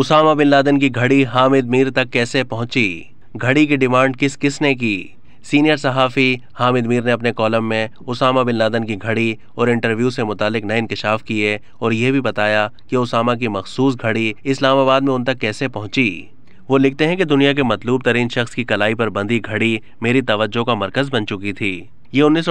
Usama bin Laden की घड़ी हामिद मीर तक कैसे पहुंची घड़ी की डिमांड किस किसने की सीनियर सहाफ़ी हामिद मीर ने अपने कॉलम में उसामा बिन लादन की घड़ी और इंटरव्यू से मुतालिक नए इंकशाफ किए और यह भी बताया कि उसामा की मखसूस घड़ी इस्लामाबाद में उन तक कैसे पहुंची वो लिखते हैं कि दुनिया के मतलूब तरीन शख्स की कलाई पर बंधी घड़ी मेरी तवज्जो का मरकज़ बन चुकी थी ये उन्नीस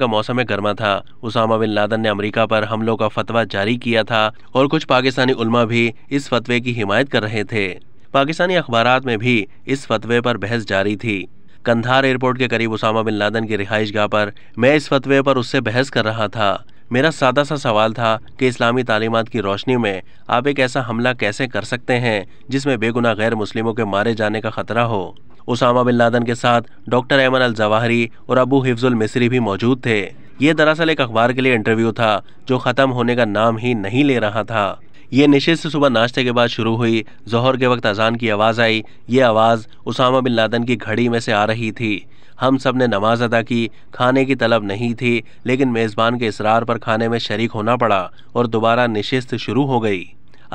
का मौसम में गर्मा था उसामा बिन लादन ने अमेरिका पर हमलों का फतवा जारी किया था और कुछ पाकिस्तानी उलमा भी इस फतवे की हिमायत कर रहे थे पाकिस्तानी अखबार में भी इस फतवे पर बहस जारी थी कंधार एयरपोर्ट के करीब उसामा बिन लादन की रिहाइश गाह पर मैं इस फतवे पर उससे बहस कर रहा था मेरा सादा सा सवाल था कि इस्लामी तालीमत की रोशनी में आप एक ऐसा हमला कैसे कर सकते हैं जिसमें बेगुनाह गैर मुस्लिमों के मारे जाने का खतरा हो उसामा बिन लादन के साथ डॉक्टर एमन अल जवाहरी और अबू हिफ्जुल मिस्री भी मौजूद थे ये दरअसल एक अखबार के लिए इंटरव्यू था जो ख़त्म होने का नाम ही नहीं ले रहा था ये निशिस्त सुबह नाश्ते के बाद शुरू हुई जहर के वक्त अजान की आवाज़ आई ये आवाज़ उसामा बिन लादन की घड़ी में से आ रही थी हम सब ने नमाज अदा की खाने की तलब नहीं थी लेकिन मेज़बान के इसरार पर खाने में शरीक होना पड़ा और दोबारा निशिस्त शुरू हो गई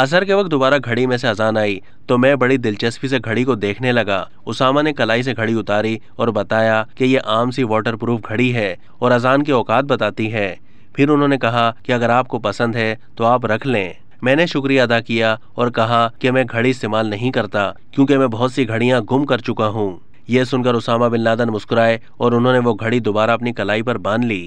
असर के वक्त दोबारा घड़ी में से अजान आई तो मैं बड़ी दिलचस्पी से घड़ी को देखने लगा उसामा ने कलाई से घड़ी उतारी और बताया कि ये आम सी वाटरप्रूफ घड़ी है और अजान के औकात बताती है फिर उन्होंने कहा कि अगर आपको पसंद है तो आप रख लें मैंने शुक्रिया अदा किया और कहा कि मैं घड़ी इस्तेमाल नहीं करता क्योंकि मैं बहुत सी घड़ियां गुम कर चुका हूँ यह सुनकर उसामा बिन लादन मुस्कुराए और उन्होंने वो घड़ी दोबारा अपनी कलाई पर बांध ली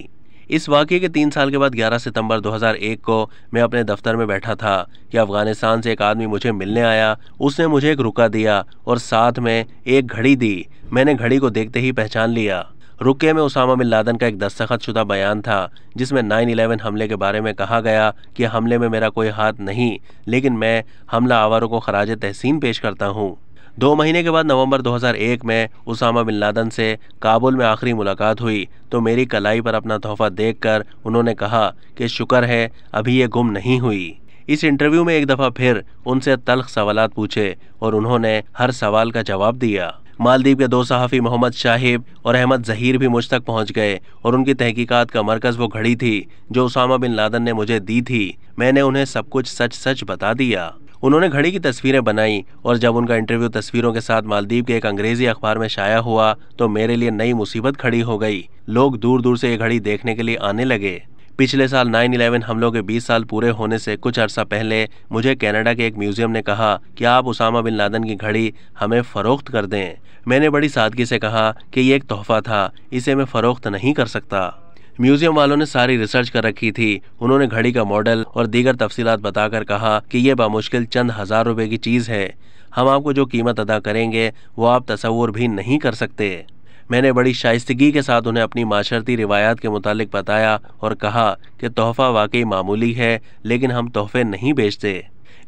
इस वाक्य के तीन साल के बाद 11 सितंबर 2001 को मैं अपने दफ्तर में बैठा था कि अफगानिस्तान से एक आदमी मुझे मिलने आया उसने मुझे एक रुका दिया और साथ में एक घड़ी दी मैंने घड़ी को देखते ही पहचान लिया रुके में उसामा बिन लादन का एक दस्तखत शुदा बयान था जिसमें नाइन इलेवन हमले के बारे में कहा गया कि हमले में मेरा कोई हाथ नहीं लेकिन मैं हमला आवारों को खराज तहसीन पेश करता हूँ दो महीने के बाद नवंबर 2001 में उसामा बिन लादन से काबुल में आखिरी मुलाकात हुई तो मेरी कलाई पर अपना तोहफा देखकर उन्होंने कहा कि शुक्र है अभी ये गुम नहीं हुई इस इंटरव्यू में एक दफ़ा फिर उनसे तलख सवाल पूछे और उन्होंने हर सवाल का जवाब दिया मालदीव के दो सहाफ़ी मोहम्मद शाहिब और अहमद जहीर भी मुझ तक पहुंच गए और उनकी तहकीकात का मरकज़ वो घड़ी थी जो उसामा बिन लादन ने मुझे दी थी मैंने उन्हें सब कुछ सच सच बता दिया उन्होंने घड़ी की तस्वीरें बनाई और जब उनका इंटरव्यू तस्वीरों के साथ मालदीव के एक अंग्रेजी अखबार में शाया हुआ तो मेरे लिए नई मुसीबत खड़ी हो गई लोग दूर दूर से ये घड़ी देखने के लिए आने लगे पिछले साल 9/11 हमलों के 20 साल पूरे होने से कुछ अरसा पहले मुझे कनाडा के एक म्यूजियम ने कहा कि आप उसामा बिन लादन की घड़ी हमें फ़रोख्त कर दें मैंने बड़ी सादगी से कहा कि ये एक तोहफा था इसे मैं फ़रोख्त नहीं कर सकता म्यूजियम वालों ने सारी रिसर्च कर रखी थी उन्होंने घड़ी का मॉडल और दीगर तफसीलात बताकर कहा कि यह बामुश्किल चंद हजार रुपए की चीज़ है हम आपको जो कीमत अदा करेंगे वो आप तस्वूर भी नहीं कर सकते मैंने बड़ी शाइस्तगी के साथ उन्हें अपनी माशरती रिवायात के मुतालिक बताया और कहा कि तोहफ़ा वाकई मामूली है लेकिन हम तोहफे नहीं बेचते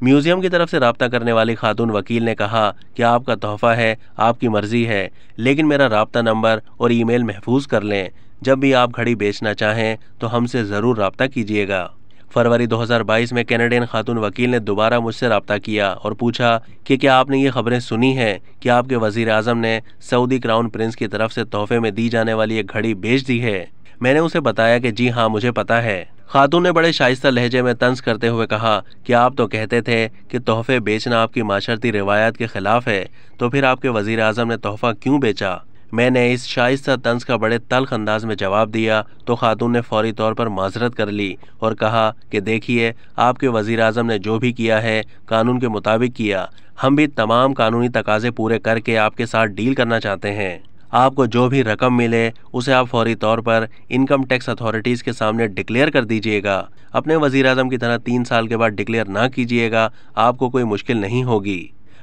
म्यूज़ियम की तरफ से रबता करने वाली खातून वकील ने कहा कि आपका तोहफ़ा है आपकी मर्ज़ी है लेकिन मेरा रबता नंबर और ईमेल महफूज कर लें जब भी आप घड़ी बेचना चाहें तो हमसे ज़रूर रबता कीजिएगा फरवरी 2022 में कैनेडियन खातून वकील ने दोबारा मुझसे रबता किया और पूछा कि क्या आपने ये खबरें सुनी हैं कि आपके वजीर अजम ने सऊदी क्राउन प्रिंस की तरफ से तोहफे में दी जाने वाली एक घड़ी बेच दी है मैंने उसे बताया कि जी हाँ मुझे पता है खातून ने बड़े शाइस्ता लहजे में तंज करते हुए कहा कि आप तो कहते थे कि तोहफे बेचना आपकी माशरती रिवायत के ख़िलाफ़ है तो फिर आपके वजीर अजम ने तोहफ़ा क्यों बेचा मैंने इस शाइस्ता तंज का बड़े तलख अंदाज में जवाब दिया तो खातून ने फौरी तौर पर माजरत कर ली और कहा कि देखिए आपके वजीर अजम ने जो भी किया है कानून के मुताबिक किया हम भी तमाम कानूनी तकाजे पूरे करके आपके साथ डील करना चाहते हैं आपको जो भी रकम मिले उसे आप फौरी तौर पर इनकम टैक्स अथॉरिटीज़ के सामने डिक्लेयर कर दीजिएगा अपने वजीर अजम की तरह तीन साल के बाद डिक्लेयर ना कीजिएगा आपको कोई मुश्किल नहीं होगी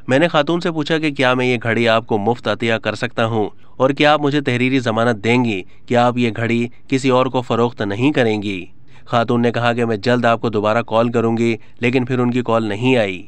मैंने खातून से पूछा कि क्या मैं ये घड़ी आपको मुफ्त अतिया कर सकता हूँ और क्या आप मुझे तहरीरी जमानत देंगी कि आप ये घड़ी किसी और को फ़रोख्त नहीं करेंगी खातून ने कहा कि मैं जल्द आपको दोबारा कॉल करूँगी लेकिन फिर उनकी कॉल नहीं आई